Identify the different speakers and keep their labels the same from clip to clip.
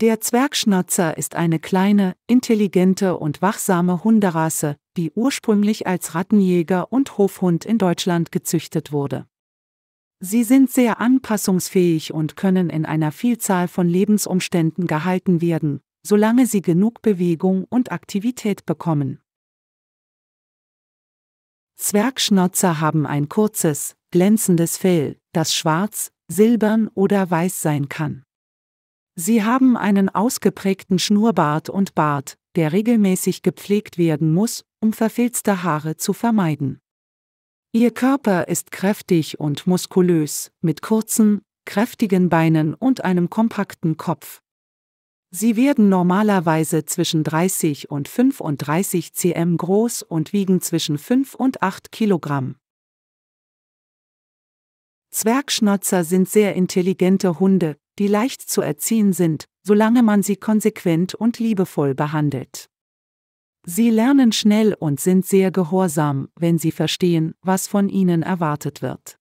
Speaker 1: Der Zwergschnauzer ist eine kleine, intelligente und wachsame Hunderasse, die ursprünglich als Rattenjäger und Hofhund in Deutschland gezüchtet wurde. Sie sind sehr anpassungsfähig und können in einer Vielzahl von Lebensumständen gehalten werden, solange sie genug Bewegung und Aktivität bekommen. Zwergschnauzer haben ein kurzes, glänzendes Fell, das schwarz, silbern oder weiß sein kann. Sie haben einen ausgeprägten Schnurrbart und Bart, der regelmäßig gepflegt werden muss, um verfilzte Haare zu vermeiden. Ihr Körper ist kräftig und muskulös, mit kurzen, kräftigen Beinen und einem kompakten Kopf. Sie werden normalerweise zwischen 30 und 35 cm groß und wiegen zwischen 5 und 8 kg. Zwergschnatzer sind sehr intelligente Hunde, die leicht zu erziehen sind, solange man sie konsequent und liebevoll behandelt. Sie lernen schnell und sind sehr gehorsam, wenn sie verstehen, was von ihnen erwartet wird.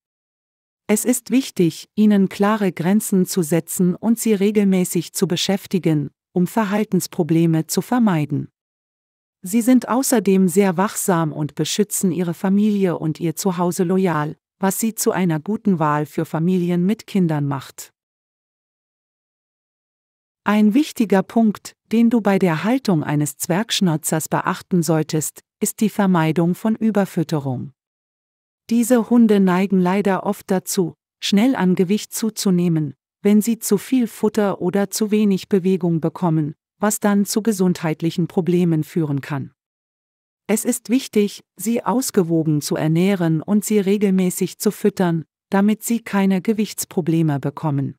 Speaker 1: Es ist wichtig, ihnen klare Grenzen zu setzen und sie regelmäßig zu beschäftigen, um Verhaltensprobleme zu vermeiden. Sie sind außerdem sehr wachsam und beschützen ihre Familie und ihr Zuhause loyal, was sie zu einer guten Wahl für Familien mit Kindern macht. Ein wichtiger Punkt, den du bei der Haltung eines Zwergschnauzers beachten solltest, ist die Vermeidung von Überfütterung. Diese Hunde neigen leider oft dazu, schnell an Gewicht zuzunehmen, wenn sie zu viel Futter oder zu wenig Bewegung bekommen, was dann zu gesundheitlichen Problemen führen kann. Es ist wichtig, sie ausgewogen zu ernähren und sie regelmäßig zu füttern, damit sie keine Gewichtsprobleme bekommen.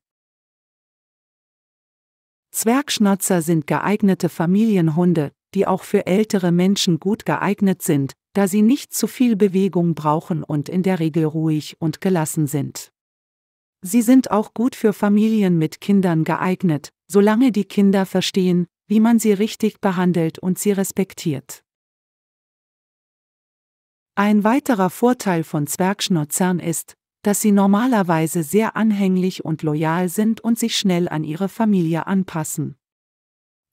Speaker 1: Zwergschnauzer sind geeignete Familienhunde, die auch für ältere Menschen gut geeignet sind, da sie nicht zu viel Bewegung brauchen und in der Regel ruhig und gelassen sind. Sie sind auch gut für Familien mit Kindern geeignet, solange die Kinder verstehen, wie man sie richtig behandelt und sie respektiert. Ein weiterer Vorteil von Zwergschnotzern ist, dass sie normalerweise sehr anhänglich und loyal sind und sich schnell an ihre Familie anpassen.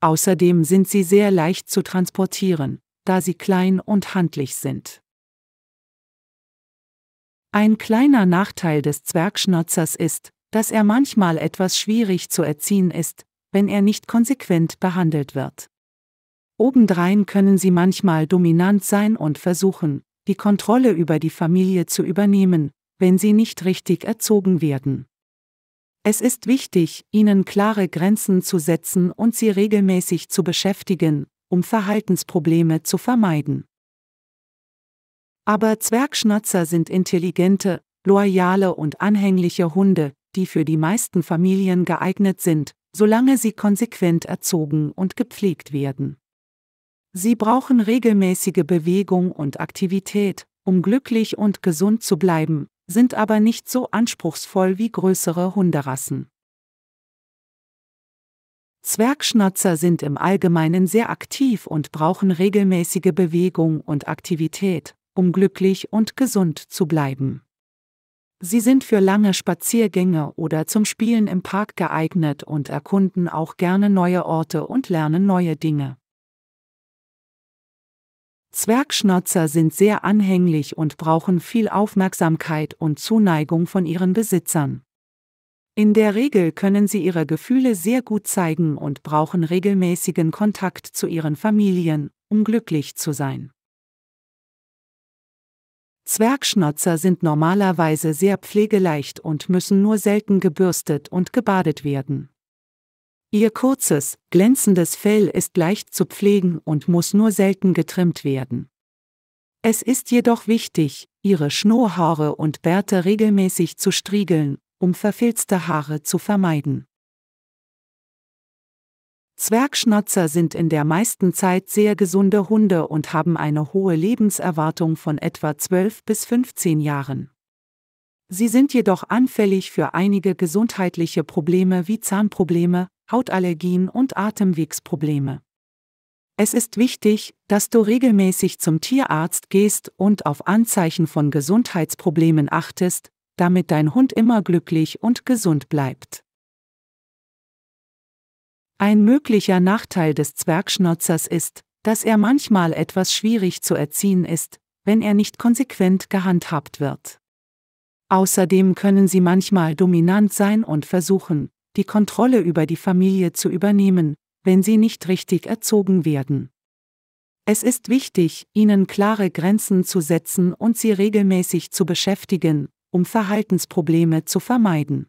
Speaker 1: Außerdem sind sie sehr leicht zu transportieren, da sie klein und handlich sind. Ein kleiner Nachteil des Zwergschnotzers ist, dass er manchmal etwas schwierig zu erziehen ist, wenn er nicht konsequent behandelt wird. Obendrein können sie manchmal dominant sein und versuchen, die Kontrolle über die Familie zu übernehmen, wenn sie nicht richtig erzogen werden. Es ist wichtig, ihnen klare Grenzen zu setzen und sie regelmäßig zu beschäftigen, um Verhaltensprobleme zu vermeiden. Aber Zwergschnatzer sind intelligente, loyale und anhängliche Hunde, die für die meisten Familien geeignet sind, solange sie konsequent erzogen und gepflegt werden. Sie brauchen regelmäßige Bewegung und Aktivität, um glücklich und gesund zu bleiben, sind aber nicht so anspruchsvoll wie größere Hunderassen. Zwergschnatzer sind im Allgemeinen sehr aktiv und brauchen regelmäßige Bewegung und Aktivität, um glücklich und gesund zu bleiben. Sie sind für lange Spaziergänge oder zum Spielen im Park geeignet und erkunden auch gerne neue Orte und lernen neue Dinge. Zwergschnauzer sind sehr anhänglich und brauchen viel Aufmerksamkeit und Zuneigung von ihren Besitzern. In der Regel können sie ihre Gefühle sehr gut zeigen und brauchen regelmäßigen Kontakt zu ihren Familien, um glücklich zu sein. Zwergschnotzer sind normalerweise sehr pflegeleicht und müssen nur selten gebürstet und gebadet werden. Ihr kurzes, glänzendes Fell ist leicht zu pflegen und muss nur selten getrimmt werden. Es ist jedoch wichtig, ihre Schnurrhaare und Bärte regelmäßig zu striegeln, um verfilzte Haare zu vermeiden. Zwergschnotzer sind in der meisten Zeit sehr gesunde Hunde und haben eine hohe Lebenserwartung von etwa 12 bis 15 Jahren. Sie sind jedoch anfällig für einige gesundheitliche Probleme wie Zahnprobleme, Hautallergien und Atemwegsprobleme. Es ist wichtig, dass du regelmäßig zum Tierarzt gehst und auf Anzeichen von Gesundheitsproblemen achtest, damit dein Hund immer glücklich und gesund bleibt. Ein möglicher Nachteil des Zwergschnotzers ist, dass er manchmal etwas schwierig zu erziehen ist, wenn er nicht konsequent gehandhabt wird. Außerdem können sie manchmal dominant sein und versuchen, die Kontrolle über die Familie zu übernehmen, wenn sie nicht richtig erzogen werden. Es ist wichtig, ihnen klare Grenzen zu setzen und sie regelmäßig zu beschäftigen, um Verhaltensprobleme zu vermeiden.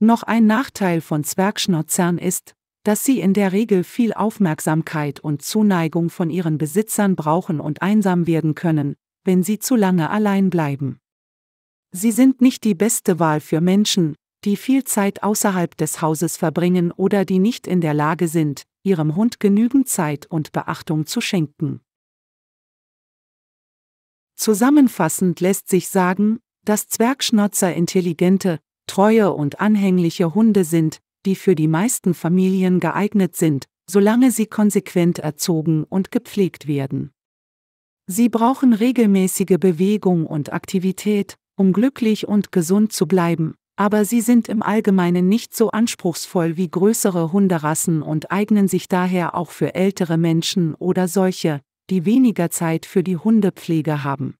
Speaker 1: Noch ein Nachteil von Zwergschnauzern ist, dass sie in der Regel viel Aufmerksamkeit und Zuneigung von ihren Besitzern brauchen und einsam werden können, wenn sie zu lange allein bleiben. Sie sind nicht die beste Wahl für Menschen, die viel Zeit außerhalb des Hauses verbringen oder die nicht in der Lage sind, ihrem Hund genügend Zeit und Beachtung zu schenken. Zusammenfassend lässt sich sagen, dass Zwergschnauzer intelligente, treue und anhängliche Hunde sind, die für die meisten Familien geeignet sind, solange sie konsequent erzogen und gepflegt werden. Sie brauchen regelmäßige Bewegung und Aktivität, um glücklich und gesund zu bleiben, aber sie sind im Allgemeinen nicht so anspruchsvoll wie größere Hunderassen und eignen sich daher auch für ältere Menschen oder solche, die weniger Zeit für die Hundepflege haben.